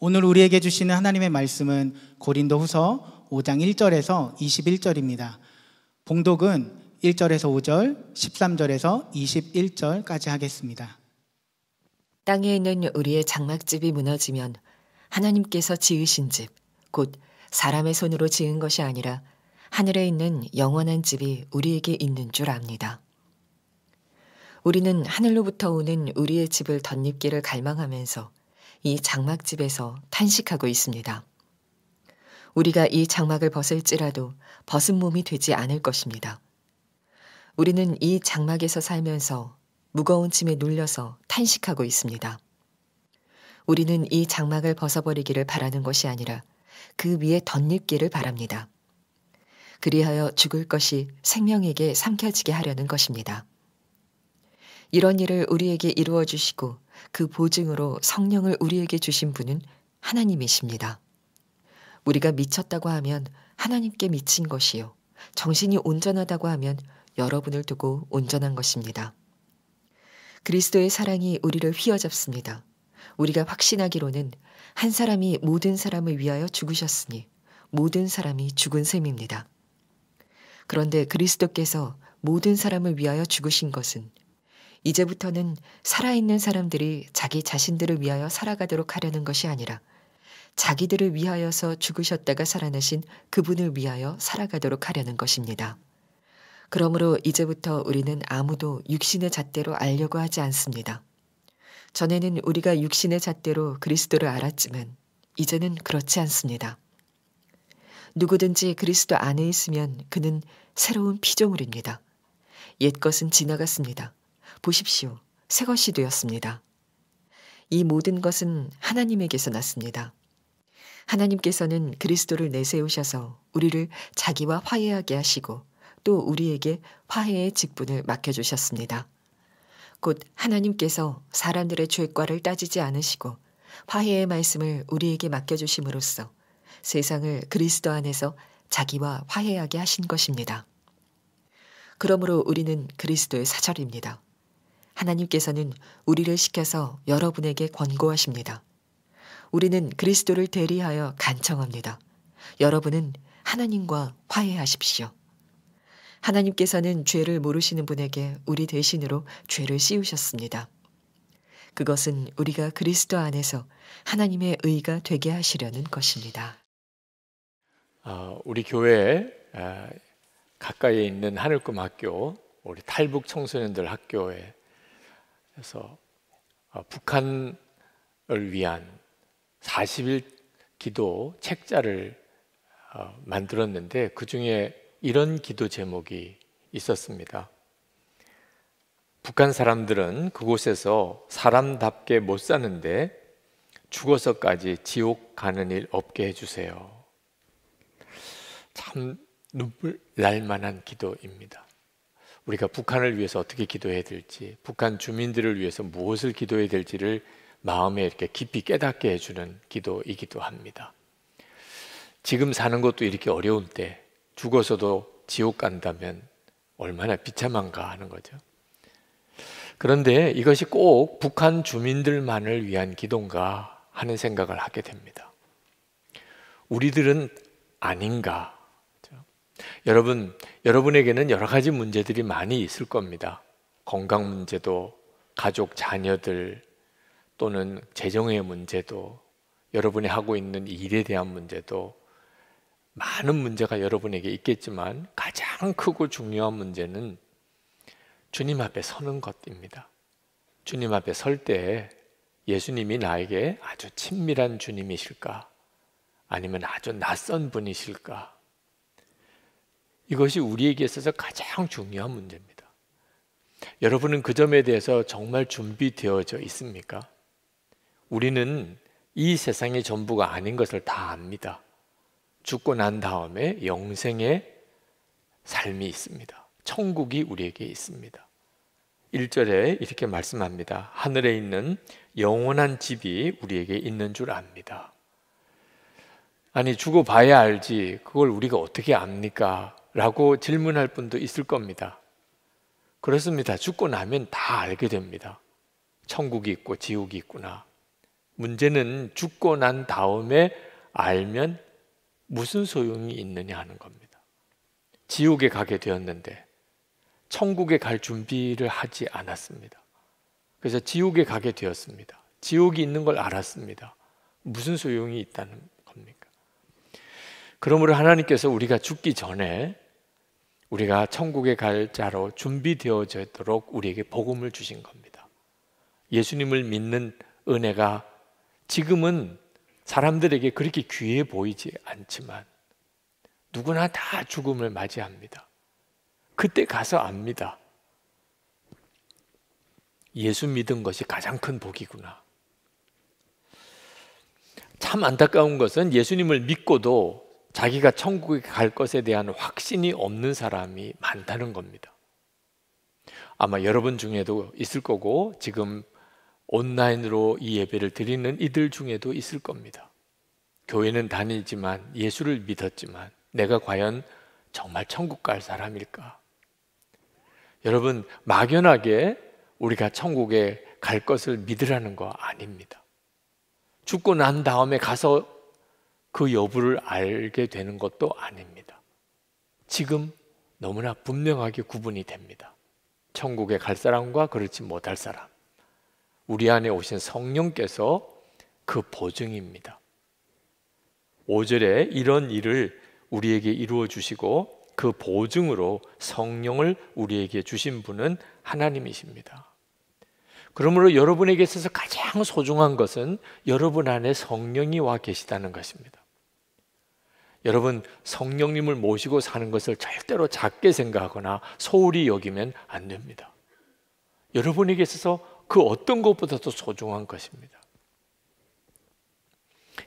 오늘 우리에게 주시는 하나님의 말씀은 고린도 후서 5장 1절에서 21절입니다. 봉독은 1절에서 5절, 13절에서 21절까지 하겠습니다. 땅에 있는 우리의 장막집이 무너지면 하나님께서 지으신 집, 곧 사람의 손으로 지은 것이 아니라 하늘에 있는 영원한 집이 우리에게 있는 줄 압니다. 우리는 하늘로부터 오는 우리의 집을 덧립기를 갈망하면서 이 장막집에서 탄식하고 있습니다. 우리가 이 장막을 벗을지라도 벗은 몸이 되지 않을 것입니다. 우리는 이 장막에서 살면서 무거운 짐에 눌려서 탄식하고 있습니다. 우리는 이 장막을 벗어버리기를 바라는 것이 아니라 그 위에 덧입기를 바랍니다. 그리하여 죽을 것이 생명에게 삼켜지게 하려는 것입니다. 이런 일을 우리에게 이루어 주시고 그 보증으로 성령을 우리에게 주신 분은 하나님이십니다. 우리가 미쳤다고 하면 하나님께 미친 것이요. 정신이 온전하다고 하면 여러분을 두고 온전한 것입니다. 그리스도의 사랑이 우리를 휘어잡습니다. 우리가 확신하기로는 한 사람이 모든 사람을 위하여 죽으셨으니 모든 사람이 죽은 셈입니다. 그런데 그리스도께서 모든 사람을 위하여 죽으신 것은 이제부터는 살아있는 사람들이 자기 자신들을 위하여 살아가도록 하려는 것이 아니라 자기들을 위하여서 죽으셨다가 살아나신 그분을 위하여 살아가도록 하려는 것입니다. 그러므로 이제부터 우리는 아무도 육신의 잣대로 알려고 하지 않습니다. 전에는 우리가 육신의 잣대로 그리스도를 알았지만 이제는 그렇지 않습니다. 누구든지 그리스도 안에 있으면 그는 새로운 피조물입니다. 옛것은 지나갔습니다. 보십시오. 새것이 되었습니다. 이 모든 것은 하나님에게서 났습니다. 하나님께서는 그리스도를 내세우셔서 우리를 자기와 화해하게 하시고 또 우리에게 화해의 직분을 맡겨주셨습니다. 곧 하나님께서 사람들의 죄과를 따지지 않으시고 화해의 말씀을 우리에게 맡겨주심으로써 세상을 그리스도 안에서 자기와 화해하게 하신 것입니다. 그러므로 우리는 그리스도의 사절입니다. 하나님께서는 우리를 시켜서 여러분에게 권고하십니다. 우리는 그리스도를 대리하여 간청합니다. 여러분은 하나님과 화해하십시오. 하나님께서는 죄를 모르시는 분에게 우리 대신으로 죄를 씌우셨습니다. 그것은 우리가 그리스도 안에서 하나님의 의가 되게 하시려는 것입니다. 아, 우리 교회 에가까이 아, 있는 하늘꿈 학교, 우리 탈북 청소년들 학교에 그래서 어, 북한을 위한 40일 기도 책자를 어, 만들었는데 그 중에 이런 기도 제목이 있었습니다. 북한 사람들은 그곳에서 사람답게 못 사는데 죽어서까지 지옥 가는 일 없게 해주세요. 참 눈물 날 만한 기도입니다. 우리가 북한을 위해서 어떻게 기도해야 될지, 북한 주민들을 위해서 무엇을 기도해야 될지를 마음에 이렇게 깊이 깨닫게 해주는 기도이기도 합니다. 지금 사는 것도 이렇게 어려운 때, 죽어서도 지옥 간다면 얼마나 비참한가 하는 거죠. 그런데 이것이 꼭 북한 주민들만을 위한 기도인가 하는 생각을 하게 됩니다. 우리들은 아닌가 여러분, 여러분에게는 여러 가지 문제들이 많이 있을 겁니다. 건강 문제도, 가족, 자녀들, 또는 재정의 문제도, 여러분이 하고 있는 일에 대한 문제도, 많은 문제가 여러분에게 있겠지만 가장 크고 중요한 문제는 주님 앞에 서는 것입니다. 주님 앞에 설 때 예수님이 나에게 아주 친밀한 주님이실까? 아니면 아주 낯선 분이실까? 이것이 우리에게 있어서 가장 중요한 문제입니다. 여러분은 그 점에 대해서 정말 준비되어져 있습니까? 우리는 이 세상의 전부가 아닌 것을 다 압니다. 죽고 난 다음에 영생의 삶이 있습니다. 천국이 우리에게 있습니다. 1절에 이렇게 말씀합니다. 하늘에 있는 영원한 집이 우리에게 있는 줄 압니다. 아니, 죽어봐야 알지. 그걸 우리가 어떻게 압니까? 라고 질문할 분도 있을 겁니다. 그렇습니다. 죽고 나면 다 알게 됩니다. 천국이 있고 지옥이 있구나. 문제는 죽고 난 다음에 알면 무슨 소용이 있느냐 하는 겁니다. 지옥에 가게 되었는데 천국에 갈 준비를 하지 않았습니다. 그래서 지옥에 가게 되었습니다. 지옥이 있는 걸 알았습니다. 무슨 소용이 있다는 겁니까? 그러므로 하나님께서 우리가 죽기 전에 우리가 천국에 갈 자로 준비되어지도록 우리에게 복음을 주신 겁니다. 예수님을 믿는 은혜가 지금은 사람들에게 그렇게 귀해 보이지 않지만 누구나 다 죽음을 맞이합니다. 그때 가서 압니다. 예수 믿은 것이 가장 큰 복이구나. 참 안타까운 것은 예수님을 믿고도 자기가 천국에 갈 것에 대한 확신이 없는 사람이 많다는 겁니다. 아마 여러분 중에도 있을 거고 지금 온라인으로 이 예배를 드리는 이들 중에도 있을 겁니다. 교회는 다니지만 예수를 믿었지만 내가 과연 정말 천국 갈 사람일까? 여러분 막연하게 우리가 천국에 갈 것을 믿으라는 거 아닙니다. 죽고 난 다음에 가서 그 여부를 알게 되는 것도 아닙니다. 지금 너무나 분명하게 구분이 됩니다. 천국에 갈 사람과 그렇지 못할 사람. 우리 안에 오신 성령께서 그 보증입니다. 5절에 이런 일을 우리에게 이루어 주시고 그 보증으로 성령을 우리에게 주신 분은 하나님이십니다. 그러므로 여러분에게 있어서 가장 소중한 것은 여러분 안에 성령이 와 계시다는 것입니다. 여러분 성령님을 모시고 사는 것을 절대로 작게 생각하거나 소홀히 여기면 안 됩니다. 여러분에게 있어서 그 어떤 것보다도 소중한 것입니다.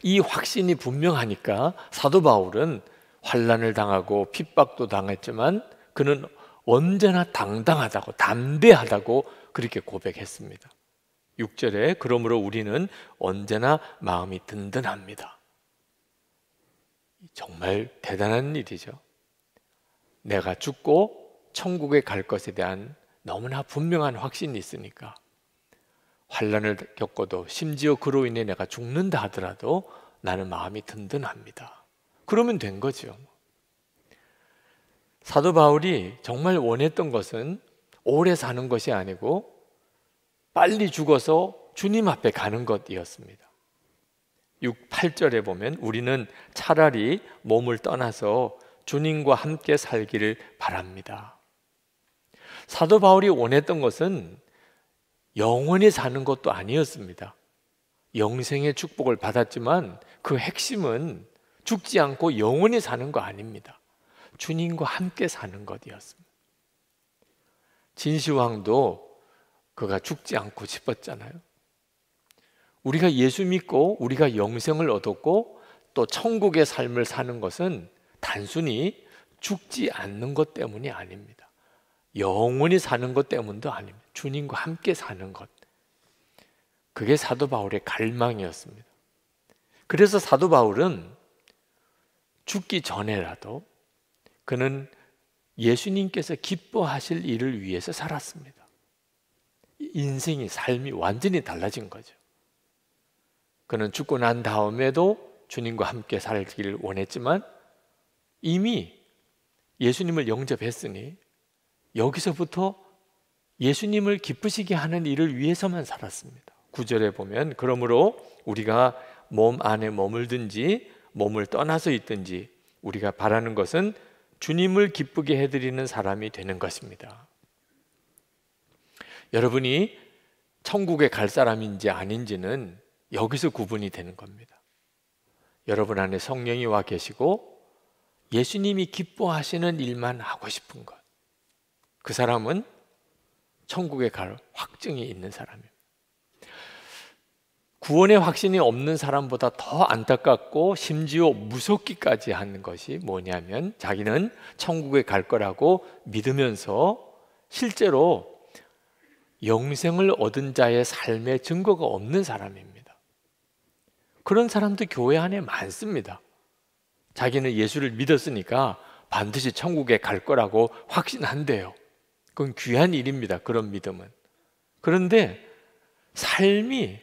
이 확신이 분명하니까 사도 바울은 환란을 당하고 핍박도 당했지만 그는 언제나 당당하다고 담대하다고 그렇게 고백했습니다. 6절에 그러므로 우리는 언제나 마음이 든든합니다. 정말 대단한 일이죠. 내가 죽고 천국에 갈 것에 대한 너무나 분명한 확신이 있으니까 환란을 겪어도 심지어 그로 인해 내가 죽는다 하더라도 나는 마음이 든든합니다. 그러면 된 거죠. 사도 바울이 정말 원했던 것은 오래 사는 것이 아니고 빨리 죽어서 주님 앞에 가는 것이었습니다. 6, 8절에 보면 우리는 차라리 몸을 떠나서 주님과 함께 살기를 바랍니다. 사도 바울이 원했던 것은 영원히 사는 것도 아니었습니다. 영생의 축복을 받았지만 그 핵심은 죽지 않고 영원히 사는 거 아닙니다. 주님과 함께 사는 것이었습니다. 진시황도 그가 죽지 않고 싶었잖아요. 우리가 예수 믿고 우리가 영생을 얻었고 또 천국의 삶을 사는 것은 단순히 죽지 않는 것 때문이 아닙니다. 영원히 사는 것 때문도 아닙니다. 주님과 함께 사는 것. 그게 사도 바울의 갈망이었습니다. 그래서 사도 바울은 죽기 전에라도 그는 예수님께서 기뻐하실 일을 위해서 살았습니다. 인생이 삶이 완전히 달라진 거죠. 그는 죽고 난 다음에도 주님과 함께 살기를 원했지만 이미 예수님을 영접했으니 여기서부터 예수님을 기쁘시게 하는 일을 위해서만 살았습니다. 구절에 보면 그러므로 우리가 몸 안에 머물든지 몸을 떠나서 있든지 우리가 바라는 것은 주님을 기쁘게 해드리는 사람이 되는 것입니다. 여러분이 천국에 갈 사람인지 아닌지는 여기서 구분이 되는 겁니다. 여러분 안에 성령이 와 계시고 예수님이 기뻐하시는 일만 하고 싶은 것. 그 사람은 천국에 갈 확증이 있는 사람입니다. 구원의 확신이 없는 사람보다 더 안타깝고 심지어 무섭기까지 하는 것이 뭐냐면 자기는 천국에 갈 거라고 믿으면서 실제로 영생을 얻은 자의 삶의 증거가 없는 사람입니다. 그런 사람도 교회 안에 많습니다. 자기는 예수를 믿었으니까 반드시 천국에 갈 거라고 확신한대요. 그건 귀한 일입니다. 그런 믿음은. 그런데 삶이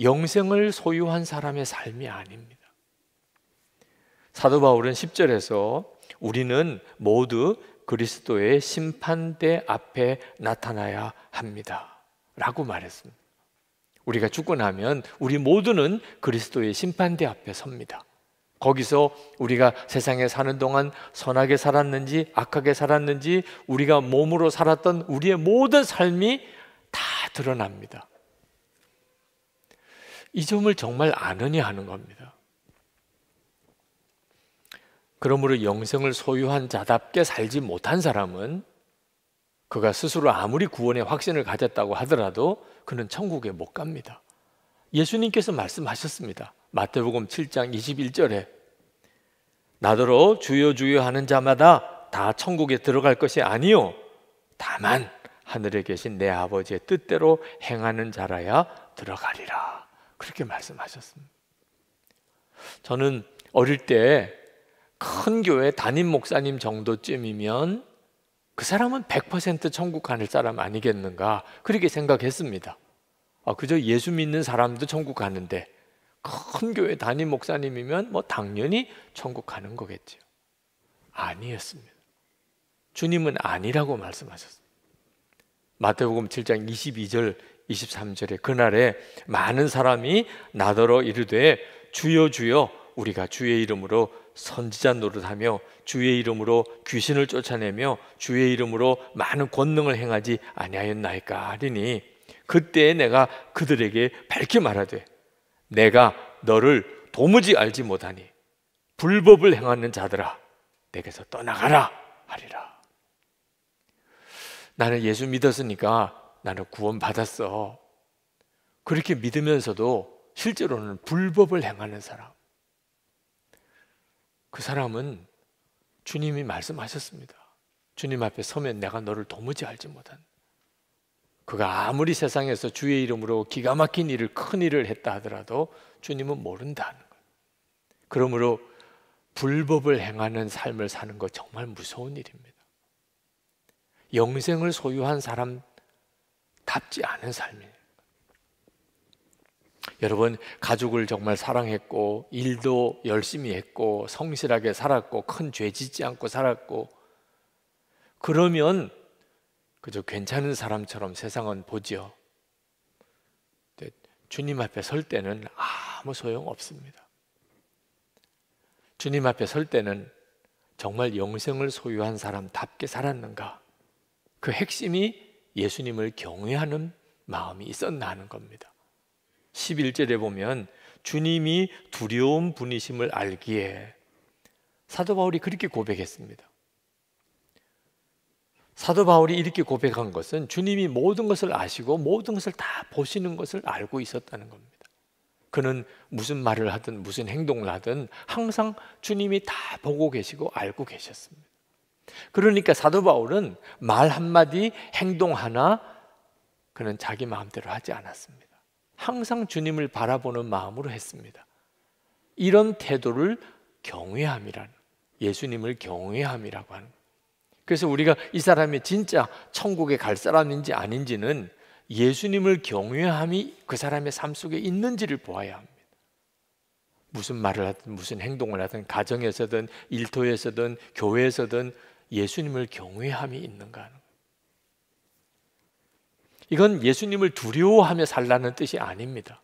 영생을 소유한 사람의 삶이 아닙니다. 사도 바울은 10절에서 우리는 모두 그리스도의 심판대 앞에 나타나야 합니다. 라고 말했습니다. 우리가 죽고 나면 우리 모두는 그리스도의 심판대 앞에 섭니다. 거기서 우리가 세상에 사는 동안 선하게 살았는지 악하게 살았는지 우리가 몸으로 살았던 우리의 모든 삶이 다 드러납니다. 이 점을 정말 아느냐 하는 겁니다. 그러므로 영생을 소유한 자답게 살지 못한 사람은 그가 스스로 아무리 구원의 확신을 가졌다고 하더라도 그는 천국에 못 갑니다. 예수님께서 말씀하셨습니다. 마태복음 7장 21절에 나더러 주여 주여 하는 자마다 다 천국에 들어갈 것이 아니요 다만 하늘에 계신 내 아버지의 뜻대로 행하는 자라야 들어가리라. 그렇게 말씀하셨습니다. 저는 어릴 때 큰 교회 담임 목사님 정도쯤이면 그 사람은 100% 천국 가는 사람 아니겠는가 그렇게 생각했습니다. 아, 그저 예수 믿는 사람도 천국 가는데 큰 교회 담임 목사님이면 뭐 당연히 천국 가는 거겠죠. 아니었습니다. 주님은 아니라고 말씀하셨습니다. 마태복음 7장 22절 23절에 그날에 많은 사람이 나더러 이르되 주여 주여 우리가 주의 이름으로 선지자 노릇하며 주의 이름으로 귀신을 쫓아내며 주의 이름으로 많은 권능을 행하지 아니하였나이까 하리니 그때에 내가 그들에게 밝히 말하되 내가 너를 도무지 알지 못하니 불법을 행하는 자들아 내게서 떠나가라 하리라 나는 예수 믿었으니까 나는 구원 받았어 그렇게 믿으면서도 실제로는 불법을 행하는 사람 그 사람은 주님이 말씀하셨습니다. 주님 앞에 서면 내가 너를 도무지 알지 못한. 그가 아무리 세상에서 주의 이름으로 기가 막힌 일을 큰 일을 했다 하더라도 주님은 모른다는 것. 그러므로 불법을 행하는 삶을 사는 것 정말 무서운 일입니다. 영생을 소유한 사람답지 않은 삶이에요. 여러분 가족을 정말 사랑했고 일도 열심히 했고 성실하게 살았고 큰 죄 짓지 않고 살았고 그러면 그저 괜찮은 사람처럼 세상은 보지요. 주님 앞에 설 때는 아무 소용 없습니다. 주님 앞에 설 때는 정말 영생을 소유한 사람답게 살았는가? 그 핵심이 예수님을 경외하는 마음이 있었나 하는 겁니다. 11절에 보면 주님이 두려운 분이심을 알기에 사도 바울이 그렇게 고백했습니다. 사도 바울이 이렇게 고백한 것은 주님이 모든 것을 아시고 모든 것을 다 보시는 것을 알고 있었다는 겁니다. 그는 무슨 말을 하든 무슨 행동을 하든 항상 주님이 다 보고 계시고 알고 계셨습니다. 그러니까 사도 바울은 말 한마디 행동 하나 그는 자기 마음대로 하지 않았습니다. 항상 주님을 바라보는 마음으로 했습니다. 이런 태도를 경외함이라 예수님을 경외함이라고 하는 그래서 우리가 이 사람이 진짜 천국에 갈 사람인지 아닌지는 예수님을 경외함이 그 사람의 삶 속에 있는지를 보아야 합니다. 무슨 말을 하든 무슨 행동을 하든 가정에서든 일터에서든 교회에서든 예수님을 경외함이 있는가 하는 이건 예수님을 두려워하며 살라는 뜻이 아닙니다.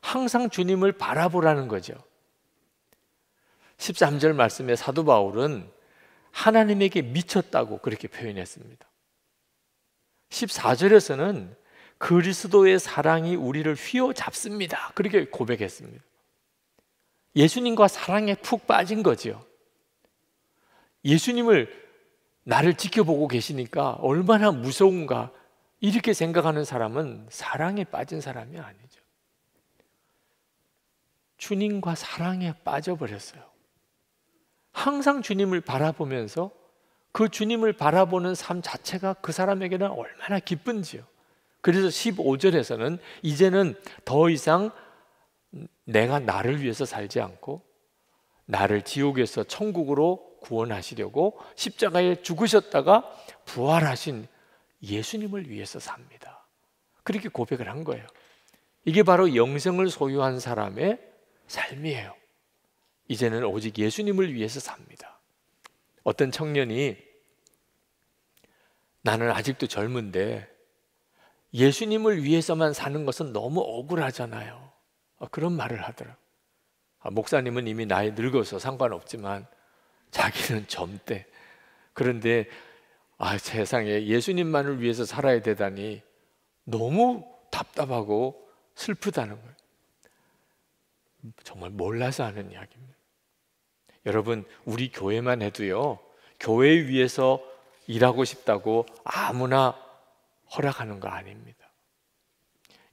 항상 주님을 바라보라는 거죠. 13절 말씀에 사도 바울은 하나님에게 미쳤다고 그렇게 표현했습니다. 14절에서는 그리스도의 사랑이 우리를 휘어잡습니다. 그렇게 고백했습니다. 예수님과 사랑에 푹 빠진 거지 예수님을 나를 지켜보고 계시니까 얼마나 무서운가 이렇게 생각하는 사람은 사랑에 빠진 사람이 아니죠. 주님과 사랑에 빠져버렸어요. 항상 주님을 바라보면서 그 주님을 바라보는 삶 자체가 그 사람에게는 얼마나 기쁜지요. 그래서 15절에서는 이제는 더 이상 내가 나를 위해서 살지 않고 나를 지옥에서 천국으로 구원하시려고 십자가에 죽으셨다가 부활하신 예수님을 위해서 삽니다. 그렇게 고백을 한 거예요. 이게 바로 영생을 소유한 사람의 삶이에요. 이제는 오직 예수님을 위해서 삽니다. 어떤 청년이 나는 아직도 젊은데 예수님을 위해서만 사는 것은 너무 억울하잖아요. 아, 그런 말을 하더라. 아, 목사님은 이미 나이 늙어서 상관없지만 자기는 젊대. 그런데 아, 세상에 예수님만을 위해서 살아야 되다니 너무 답답하고 슬프다는 거예요. 정말 몰라서 하는 이야기입니다. 여러분, 우리 교회만 해도요, 교회 위해서 일하고 싶다고 아무나 허락하는 거 아닙니다.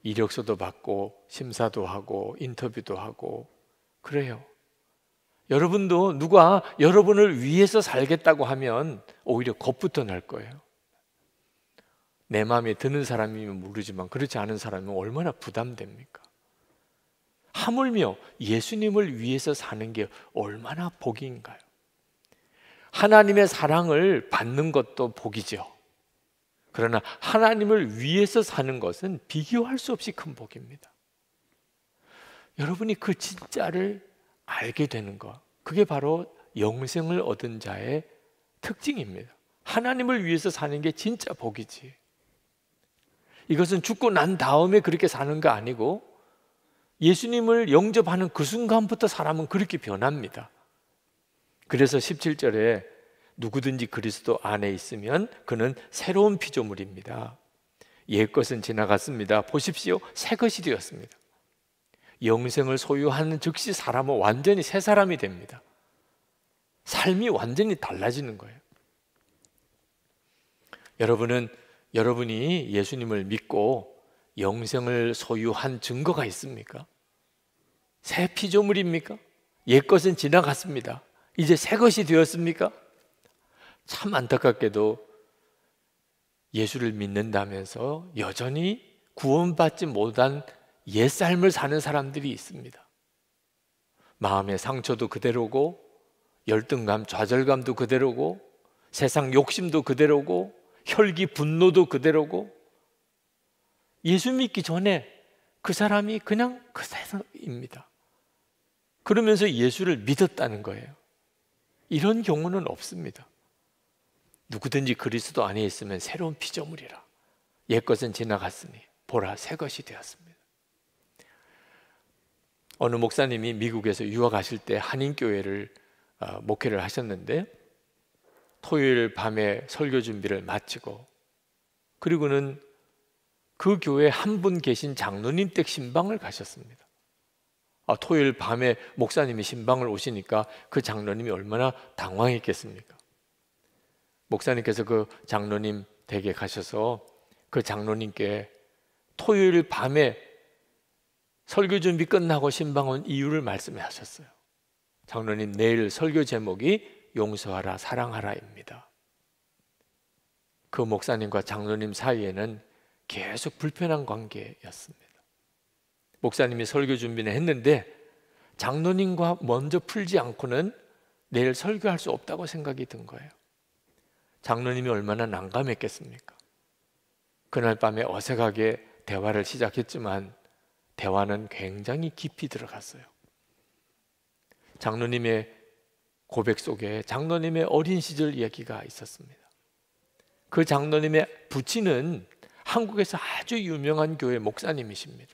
이력서도 받고, 심사도 하고, 인터뷰도 하고, 그래요. 여러분도 누가 여러분을 위해서 살겠다고 하면 오히려 겁부터 날 거예요. 내 마음에 드는 사람이면 모르지만 그렇지 않은 사람이면 얼마나 부담됩니까? 하물며 예수님을 위해서 사는 게 얼마나 복인가요? 하나님의 사랑을 받는 것도 복이죠. 그러나 하나님을 위해서 사는 것은 비교할 수 없이 큰 복입니다. 여러분이 그 진짜를 알게 되는 것. 그게 바로 영생을 얻은 자의 특징입니다. 하나님을 위해서 사는 게 진짜 복이지. 이것은 죽고 난 다음에 그렇게 사는 거 아니고 예수님을 영접하는 그 순간부터 사람은 그렇게 변합니다. 그래서 17절에 누구든지 그리스도 안에 있으면 그는 새로운 피조물입니다. 옛것은 지나갔습니다. 보십시오. 새것이 되었습니다. 영생을 소유하는 즉시 사람은 완전히 새 사람이 됩니다. 삶이 완전히 달라지는 거예요. 여러분은 여러분이 예수님을 믿고 영생을 소유한 증거가 있습니까? 새 피조물입니까? 옛것은 지나갔습니다. 이제 새 것이 되었습니까? 참 안타깝게도 예수를 믿는다면서 여전히 구원받지 못한 옛 삶을 사는 사람들이 있습니다. 마음의 상처도 그대로고 열등감, 좌절감도 그대로고 세상 욕심도 그대로고 혈기, 분노도 그대로고 예수 믿기 전에 그 사람이 그냥 그 사람입니다. 그러면서 예수를 믿었다는 거예요. 이런 경우는 없습니다. 누구든지 그리스도 안에 있으면 새로운 피조물이라. 옛것은 지나갔으니 보라 새 것이 되었습니다. 어느 목사님이 미국에서 유학 하실때 한인교회를 어, 목회를 하셨는데 토요일 밤에 설교 준비를 마치고 그리고는 그 교회 한 분 계신 장로님 댁 신방을 가셨습니다. 아, 토요일 밤에 목사님이 신방을 오시니까 그 장로님이 얼마나 당황했겠습니까? 목사님께서 그 장로님 댁에 가셔서 그 장로님께 토요일 밤에 설교 준비 끝나고 신방온 이유를 말씀해 하셨어요. 장로님 내일 설교 제목이 용서하라 사랑하라입니다. 그 목사님과 장로님 사이에는 계속 불편한 관계였습니다. 목사님이 설교 준비는 했는데 장로님과 먼저 풀지 않고는 내일 설교할 수 없다고 생각이 든 거예요. 장로님이 얼마나 난감했겠습니까? 그날 밤에 어색하게 대화를 시작했지만 대화는 굉장히 깊이 들어갔어요. 장로님의 고백 속에 장로님의 어린 시절 이야기가 있었습니다. 그 장로님의 부친은 한국에서 아주 유명한 교회 목사님이십니다.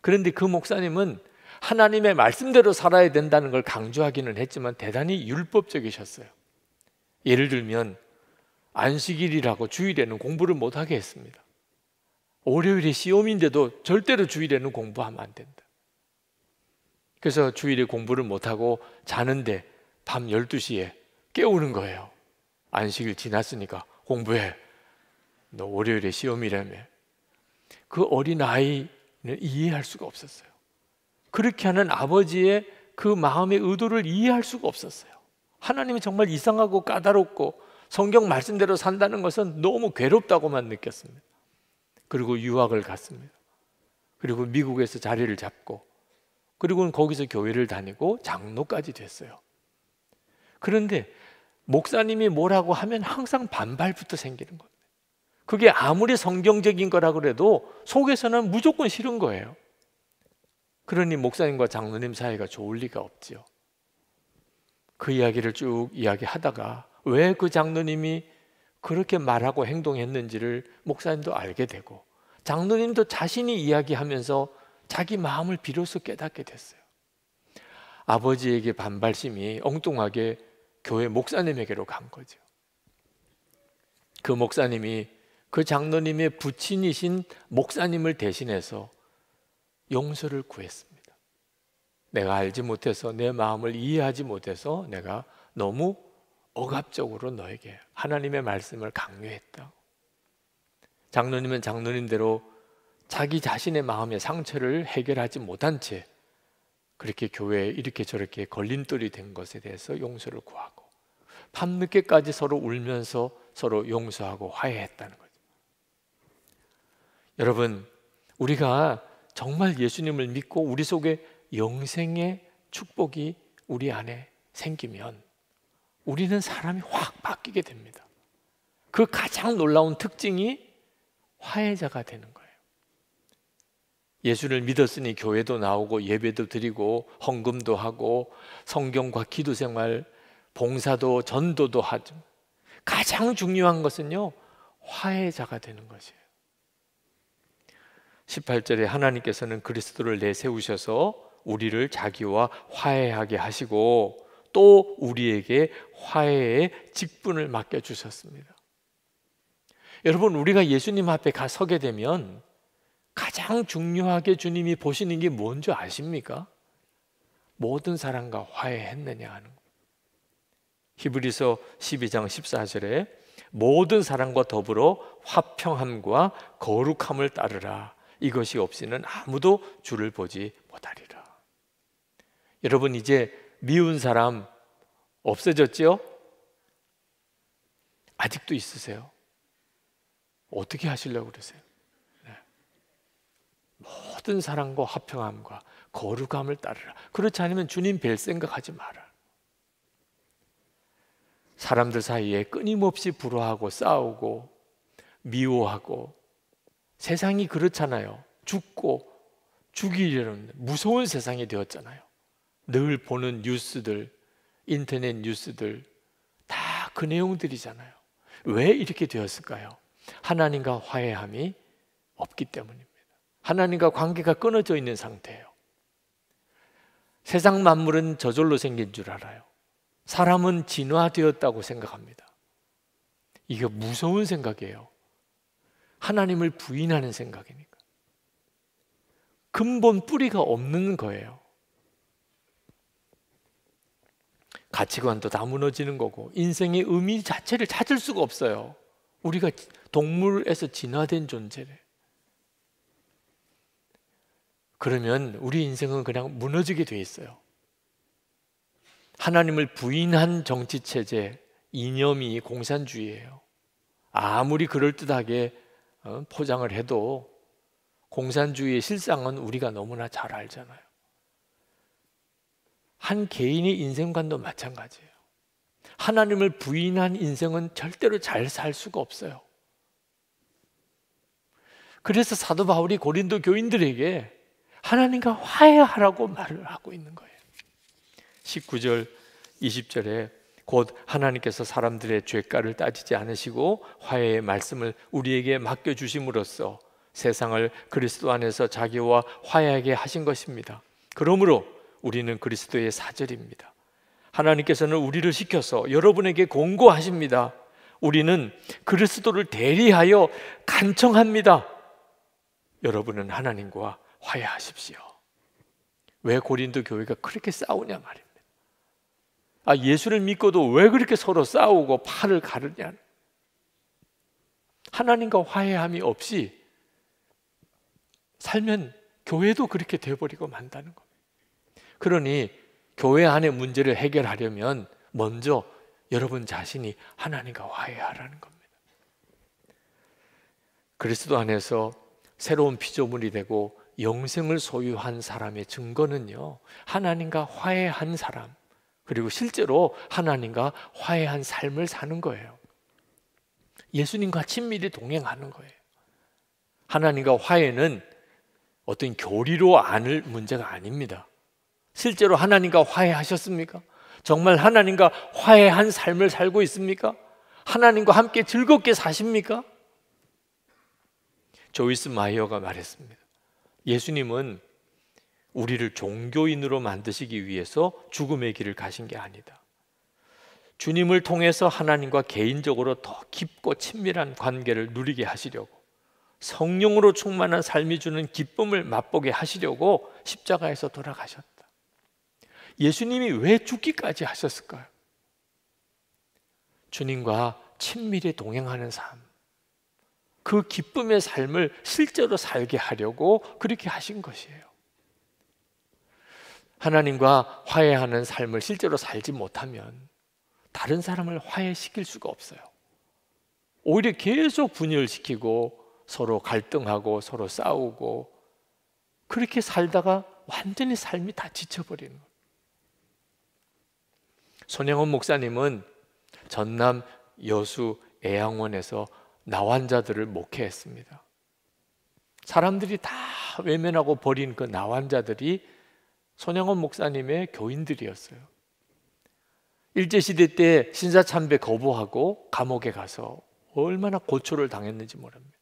그런데 그 목사님은 하나님의 말씀대로 살아야 된다는 걸 강조하기는 했지만 대단히 율법적이셨어요. 예를 들면 안식일이라고 주일에는 공부를 못하게 했습니다. 월요일에 시험인데도 절대로 주일에는 공부하면 안 된다. 그래서 주일에 공부를 못하고 자는데 밤 12시에 깨우는 거예요. 안식일 지났으니까 공부해. 너 월요일에 시험이라며. 그 어린아이는 이해할 수가 없었어요. 그렇게 하는 아버지의 그 마음의 의도를 이해할 수가 없었어요. 하나님이 정말 이상하고 까다롭고 성경 말씀대로 산다는 것은 너무 괴롭다고만 느꼈습니다. 그리고 유학을 갔습니다. 그리고 미국에서 자리를 잡고 그리고는 거기서 교회를 다니고 장로까지 됐어요. 그런데 목사님이 뭐라고 하면 항상 반발부터 생기는 겁니다. 그게 아무리 성경적인 거라 그래도 속에서는 무조건 싫은 거예요. 그러니 목사님과 장로님 사이가 좋을 리가 없지요. 그 이야기를 쭉 이야기하다가 왜 그 장로님이 그렇게 말하고 행동했는지를 목사님도 알게 되고 장로님도 자신이 이야기하면서 자기 마음을 비로소 깨닫게 됐어요. 아버지에게 반발심이 엉뚱하게 교회 목사님에게로 간 거죠. 그 목사님이 그 장로님의 부친이신 목사님을 대신해서 용서를 구했습니다. 내가 알지 못해서 내 마음을 이해하지 못해서 내가 너무 억압적으로 너에게 하나님의 말씀을 강요했다. 장로님은 장로님대로 자기 자신의 마음의 상처를 해결하지 못한 채 그렇게 교회에 이렇게 저렇게 걸림돌이 된 것에 대해서 용서를 구하고 밤늦게까지 서로 울면서 서로 용서하고 화해했다는 거죠. 여러분, 우리가 정말 예수님을 믿고 우리 속에 영생의 축복이 우리 안에 생기면 우리는 사람이 확 바뀌게 됩니다. 그 가장 놀라운 특징이 화해자가 되는 거예요. 예수를 믿었으니 교회도 나오고 예배도 드리고 헌금도 하고 성경과 기도 생활, 봉사도 전도도 하죠. 가장 중요한 것은요. 화해자가 되는 것이에요. 18절에 하나님께서는 그리스도를 내세우셔서 우리를 자기와 화해하게 하시고 또 우리에게 화해의 직분을 맡겨 주셨습니다. 여러분 우리가 예수님 앞에 가 서게 되면 가장 중요하게 주님이 보시는 게 뭔지 아십니까? 모든 사람과 화해했느냐 하는 히브리서 12장 14절에 모든 사람과 더불어 화평함과 거룩함을 따르라. 이것이 없이는 아무도 주를 보지 못하리라. 여러분 이제 미운 사람 없어졌지요? 아직도 있으세요? 어떻게 하시려고 그러세요? 네. 모든 사랑과 화평함과 거룩함을 따르라. 그렇지 않으면 주님 뵐 생각하지 마라. 사람들 사이에 끊임없이 불화하고 싸우고 미워하고 세상이 그렇잖아요. 죽고 죽이려는 무서운 세상이 되었잖아요. 늘 보는 뉴스들, 인터넷 뉴스들 다 그 내용들이잖아요. 왜 이렇게 되었을까요? 하나님과 화해함이 없기 때문입니다. 하나님과 관계가 끊어져 있는 상태예요. 세상 만물은 저절로 생긴 줄 알아요. 사람은 진화되었다고 생각합니다. 이게 무서운 생각이에요. 하나님을 부인하는 생각이니까. 근본 뿌리가 없는 거예요. 가치관도 다 무너지는 거고 인생의 의미 자체를 찾을 수가 없어요. 우리가 동물에서 진화된 존재를. 그러면 우리 인생은 그냥 무너지게 돼 있어요. 하나님을 부인한 정치 체제, 이념이 공산주의예요. 아무리 그럴듯하게 어, 포장을 해도 공산주의의 실상은 우리가 너무나 잘 알잖아요. 한 개인의 인생관도 마찬가지예요. 하나님을 부인한 인생은 절대로 잘 살 수가 없어요. 그래서 사도 바울이 고린도 교인들에게 하나님과 화해하라고 말을 하고 있는 거예요. 19절, 20절에 곧 하나님께서 사람들의 죄가를 따지지 않으시고 화해의 말씀을 우리에게 맡겨 주심으로써 세상을 그리스도 안에서 자기와 화해하게 하신 것입니다. 그러므로 우리는 그리스도의 사절입니다. 하나님께서는 우리를 시켜서 여러분에게 공고하십니다. 우리는 그리스도를 대리하여 간청합니다. 여러분은 하나님과 화해하십시오. 왜 고린도 교회가 그렇게 싸우냐 말입니다. 아, 예수를 믿고도 왜 그렇게 서로 싸우고 팔을 가르냐. 하나님과 화해함이 없이 살면 교회도 그렇게 돼버리고 만다는 겁니다. 그러니 교회 안의 문제를 해결하려면 먼저 여러분 자신이 하나님과 화해하라는 겁니다. 그리스도 안에서 새로운 피조물이 되고 영생을 소유한 사람의 증거는요, 하나님과 화해한 사람, 그리고 실제로 하나님과 화해한 삶을 사는 거예요. 예수님과 친밀히 동행하는 거예요. 하나님과 화해는 어떤 교리로 아는 문제가 아닙니다. 실제로 하나님과 화해하셨습니까? 정말 하나님과 화해한 삶을 살고 있습니까? 하나님과 함께 즐겁게 사십니까? 조이스 마이어가 말했습니다. 예수님은 우리를 종교인으로 만드시기 위해서 죽음의 길을 가신 게 아니다. 주님을 통해서 하나님과 개인적으로 더 깊고 친밀한 관계를 누리게 하시려고 성령으로 충만한 삶이 주는 기쁨을 맛보게 하시려고 십자가에서 돌아가셨다. 예수님이 왜 죽기까지 하셨을까요? 주님과 친밀히 동행하는 삶, 그 기쁨의 삶을 실제로 살게 하려고 그렇게 하신 것이에요. 하나님과 화해하는 삶을 실제로 살지 못하면 다른 사람을 화해시킬 수가 없어요. 오히려 계속 분열시키고 서로 갈등하고 서로 싸우고 그렇게 살다가 완전히 삶이 다 지쳐버리는 거예요. 손영원 목사님은 전남 여수 애양원에서 나환자들을 목회했습니다. 사람들이 다 외면하고 버린 그 나환자들이 손영원 목사님의 교인들이었어요. 일제시대 때 신사참배 거부하고 감옥에 가서 얼마나 고초를 당했는지 모릅니다.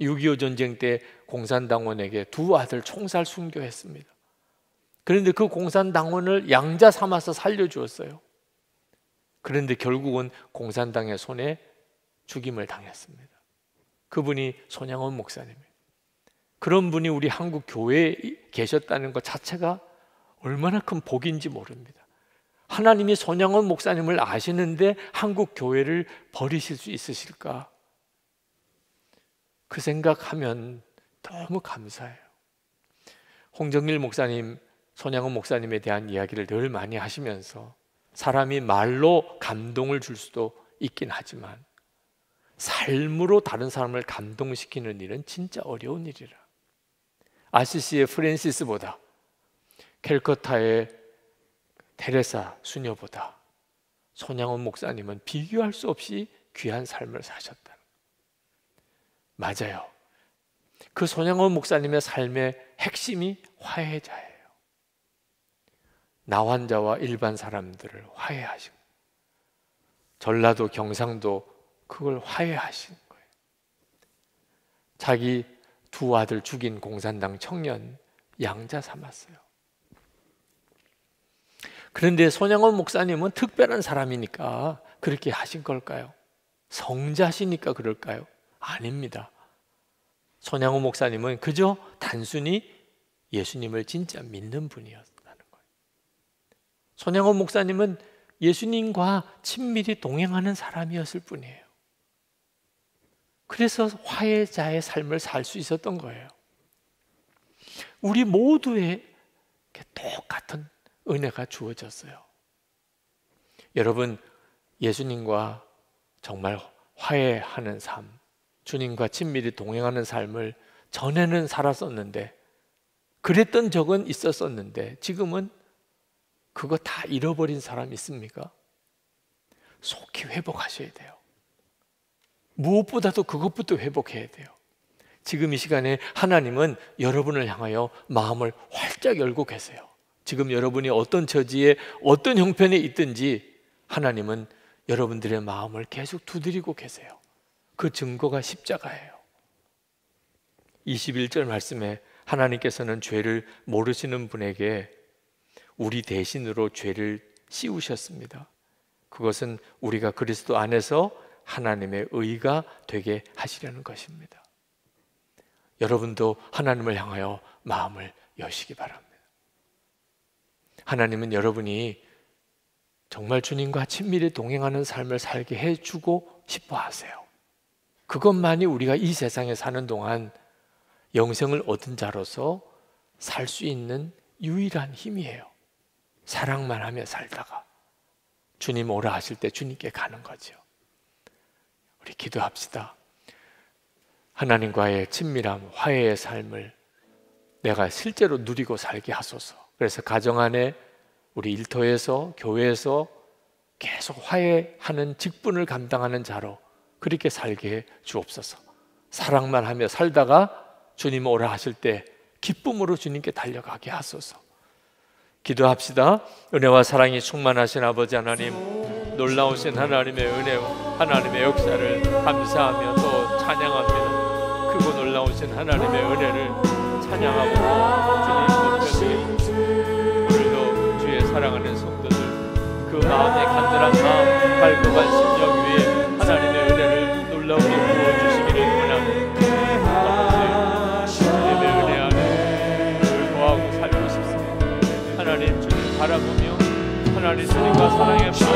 6.25 전쟁 때 공산당원에게 두 아들 총살 순교했습니다. 그런데 그 공산당원을 양자 삼아서 살려주었어요. 그런데 결국은 공산당의 손에 죽임을 당했습니다. 그분이 손양원 목사님입니다. 그런 분이 우리 한국 교회에 계셨다는 것 자체가 얼마나 큰 복인지 모릅니다. 하나님이 손양원 목사님을 아시는데 한국 교회를 버리실 수 있으실까? 그 생각하면 너무 감사해요. 홍정일 목사님 손양훈 목사님에 대한 이야기를 늘 많이 하시면서 사람이 말로 감동을 줄 수도 있긴 하지만 삶으로 다른 사람을 감동시키는 일은 진짜 어려운 일이라. 아시시의 프랜시스보다 캘커타의 테레사 수녀보다 손양원 목사님은 비교할 수 없이 귀한 삶을 사셨다. 맞아요. 그 손양원 목사님의 삶의 핵심이 화해자예요. 나 환자와 일반 사람들을 화해하신 전라도 경상도 그걸 화해하신 거예요. 자기 두 아들 죽인 공산당 청년 양자 삼았어요. 그런데 손양원 목사님은 특별한 사람이니까 그렇게 하신 걸까요? 성자시니까 그럴까요? 아닙니다. 손양호 목사님은 그저 단순히 예수님을 진짜 믿는 분이었어요. 손양호 목사님은 예수님과 친밀히 동행하는 사람이었을 뿐이에요. 그래서 화해자의 삶을 살 수 있었던 거예요. 우리 모두에 똑같은 은혜가 주어졌어요. 여러분, 예수님과 정말 화해하는 삶, 주님과 친밀히 동행하는 삶을 전에는 살았었는데, 그랬던 적은 있었었는데, 지금은 그거 다 잃어버린 사람 있습니까? 속히 회복하셔야 돼요. 무엇보다도 그것부터 회복해야 돼요. 지금 이 시간에 하나님은 여러분을 향하여 마음을 활짝 열고 계세요. 지금 여러분이 어떤 처지에 어떤 형편에 있든지 하나님은 여러분들의 마음을 계속 두드리고 계세요. 그 증거가 십자가예요. 21절 말씀에 하나님께서는 죄를 모르시는 분에게 우리 대신으로 죄를 씌우셨습니다. 그것은 우리가 그리스도 안에서 하나님의 의가 되게 하시려는 것입니다. 여러분도 하나님을 향하여 마음을 여시기 바랍니다. 하나님은 여러분이 정말 주님과 친밀히 동행하는 삶을 살게 해주고 싶어 하세요. 그것만이 우리가 이 세상에 사는 동안 영생을 얻은 자로서 살 수 있는 유일한 힘이에요. 사랑만 하며 살다가 주님 오라 하실 때 주님께 가는 거죠. 우리 기도합시다. 하나님과의 친밀함, 화해의 삶을 내가 실제로 누리고 살게 하소서. 그래서 가정 안에 우리 일터에서 교회에서 계속 화해하는 직분을 감당하는 자로 그렇게 살게 주옵소서. 사랑만 하며 살다가 주님 오라 하실 때 기쁨으로 주님께 달려가게 하소서. 기도합시다. 은혜와 사랑이 충만하신 아버지 하나님, 놀라우신 하나님의 은혜, 하나님의 역사를 감사하며 또 찬양합니다. 크고 놀라우신 하나님의 은혜를 찬양하고 주님 높여드 오늘도 주의 사랑하는 성도들 그 마음의 간절한 마음, 발급한 심령 위에 나를 주님과 사랑에 빠져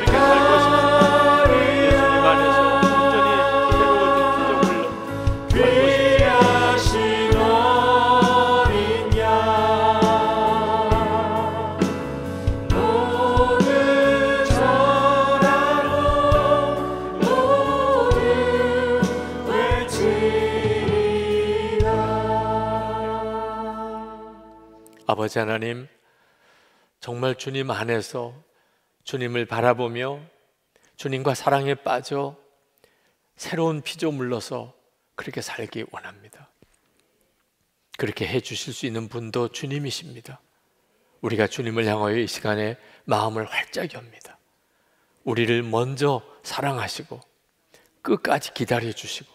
그렇게 살 것입니다. 예님 안에서 온전히 새로운 기적을 받고 싶습니다. 아버지 하나님 정말 주님 안에서 주님을 바라보며 주님과 사랑에 빠져 새로운 피조 물로서 그렇게 살기 원합니다. 그렇게 해 주실 수 있는 분도 주님이십니다. 우리가 주님을 향하여 이 시간에 마음을 활짝 엽니다. 우리를 먼저 사랑하시고 끝까지 기다려 주시고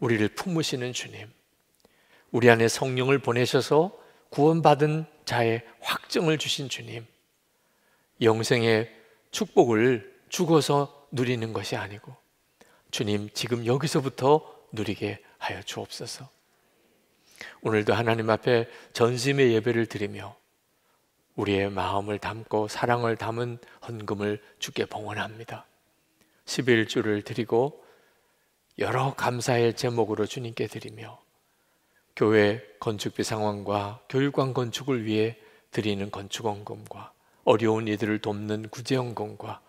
우리를 품으시는 주님. 우리 안에 성령을 보내셔서 구원받은 자의 확증을 주신 주님, 영생의 축복을 죽어서 누리는 것이 아니고, 주님 지금 여기서부터 누리게 하여 주옵소서. 오늘도 하나님 앞에 전심의 예배를 드리며 우리의 마음을 담고 사랑을 담은 헌금을 주께 봉헌합니다. 11주를 드리고 여러 감사의 제목으로 주님께 드리며 교회 건축비 상황과 교육관 건축을 위해 드리는 건축원금과 어려운 이들을 돕는 구제원금과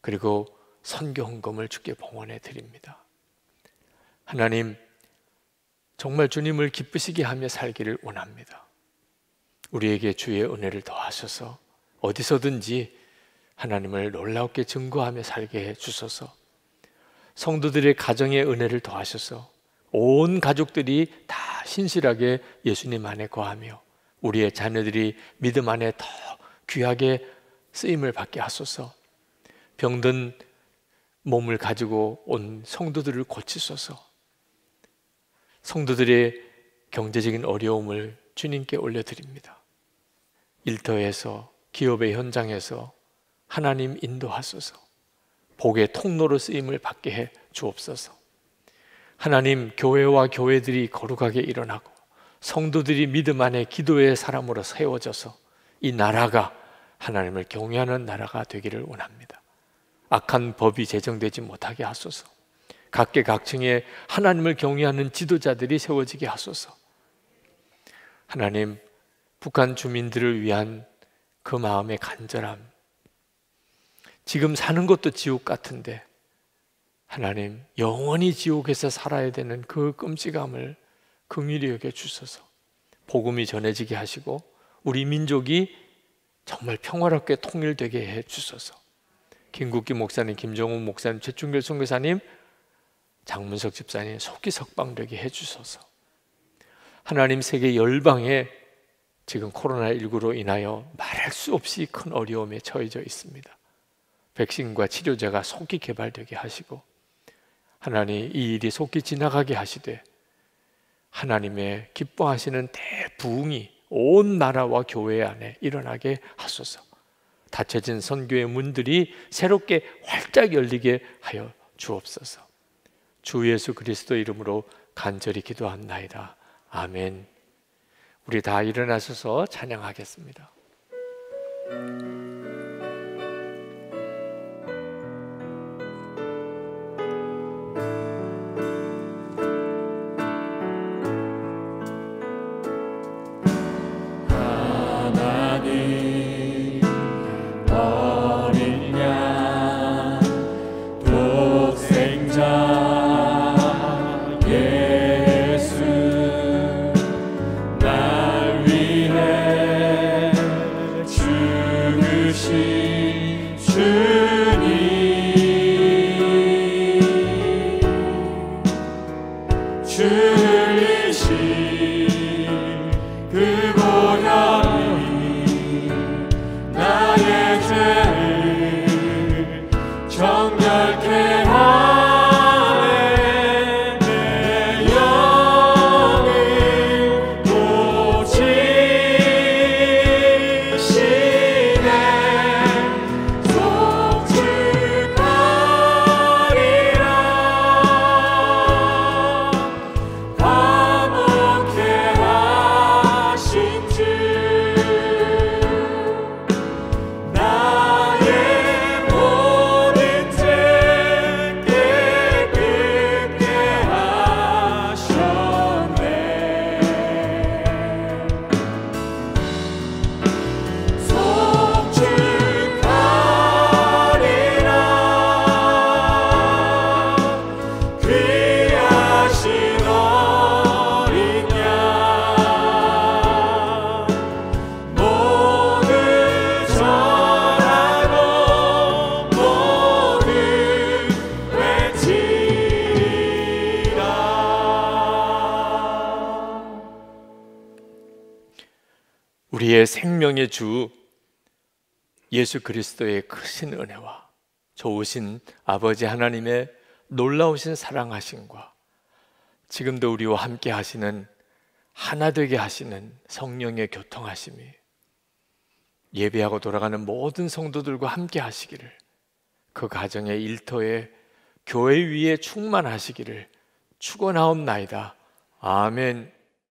그리고 선교원금을 주께 봉헌해 드립니다. 하나님, 정말 주님을 기쁘시게 하며 살기를 원합니다. 우리에게 주의 은혜를 더하셔서 어디서든지 하나님을 놀랍게 증거하며 살게 해 주소서 성도들의 가정의 은혜를 더하셔서 온 가족들이 다 신실하게 예수님 안에 거하며 우리의 자녀들이 믿음 안에 더 귀하게 쓰임을 받게 하소서. 병든 몸을 가지고 온 성도들을 고치소서. 성도들의 경제적인 어려움을 주님께 올려드립니다. 일터에서 기업의 현장에서 하나님 인도하소서. 복의 통로로 쓰임을 받게 해 주옵소서. 하나님 교회와 교회들이 거룩하게 일어나고 성도들이 믿음 안에 기도의 사람으로 세워져서 이 나라가 하나님을 경외하는 나라가 되기를 원합니다. 악한 법이 제정되지 못하게 하소서. 각계각층에 하나님을 경외하는 지도자들이 세워지게 하소서. 하나님, 북한 주민들을 위한 그 마음의 간절함. 지금 사는 것도 지옥 같은데 하나님 영원히 지옥에서 살아야 되는 그 끔찍함을 긍휼히 여겨 주소서. 복음이 전해지게 하시고 우리 민족이 정말 평화롭게 통일되게 해 주소서. 김국기 목사님, 김정훈 목사님, 최충길 선교사님, 장문석 집사님 속기 석방되게 해 주소서. 하나님 세계 열방에 지금 코로나19로 인하여 말할 수 없이 큰 어려움에 처해져 있습니다. 백신과 치료제가 속기 개발되게 하시고 하나님 이 일이 속히 지나가게 하시되 하나님의 기뻐하시는 대부흥이 온 나라와 교회 안에 일어나게 하소서. 닫혀진 선교의 문들이 새롭게 활짝 열리게 하여 주옵소서. 주 예수 그리스도 이름으로 간절히 기도합나다 아멘. 우리 다 일어나셔서 찬양하겠습니다. 만왕의 주 예수 그리스도의 크신 은혜와 좋으신 아버지 하나님의 놀라우신 사랑하심과 지금도 우리와 함께 하시는 하나 되게 하시는 성령의 교통하심이 예배하고 돌아가는 모든 성도들과 함께 하시기를 그 가정의 일터에 교회 위에 충만하시기를 축원하옵나이다. 아멘.